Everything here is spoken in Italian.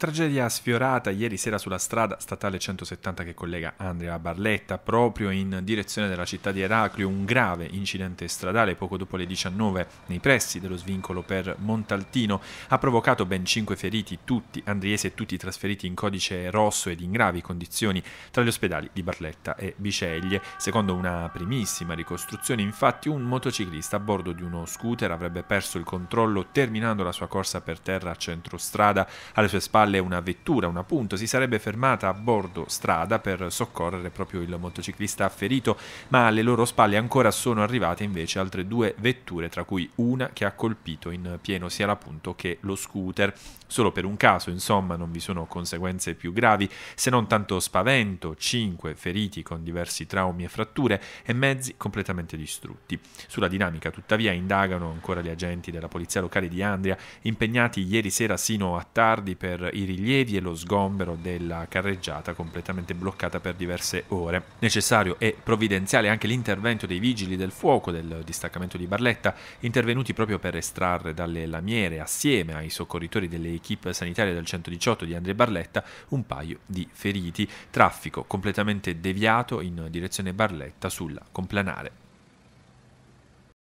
Tragedia sfiorata ieri sera sulla strada statale 170 che collega Andrea a Barletta, proprio in direzione della città di Eraclio, un grave incidente stradale poco dopo le 19 nei pressi dello svincolo per Montaltino ha provocato ben 5 feriti, tutti andriesi e tutti trasferiti in codice rosso ed in gravi condizioni tra gli ospedali di Barletta e Biceglie. Secondo una primissima ricostruzione, infatti, un motociclista a bordo di uno scooter avrebbe perso il controllo terminando la sua corsa per terra a centro strada alle sue spalle valle una vettura, una punto, si sarebbe fermata a bordo strada per soccorrere proprio il motociclista ferito, ma alle loro spalle ancora sono arrivate invece altre due vetture, tra cui una che ha colpito in pieno sia la punto che lo scooter. Solo per un caso, insomma, non vi sono conseguenze più gravi, se non tanto spavento, cinque feriti con diversi traumi e fratture e mezzi completamente distrutti. Sulla dinamica, tuttavia, indagano ancora gli agenti della polizia locale di Andria, impegnati ieri sera sino a tardi per i rilievi e lo sgombero della carreggiata completamente bloccata per diverse ore. Necessario e provvidenziale anche l'intervento dei vigili del fuoco del distaccamento di Barletta, intervenuti proprio per estrarre dalle lamiere assieme ai soccorritori delle equip sanitarie del 118 di Andrea Barletta un paio di feriti. Traffico completamente deviato in direzione Barletta sulla complanare.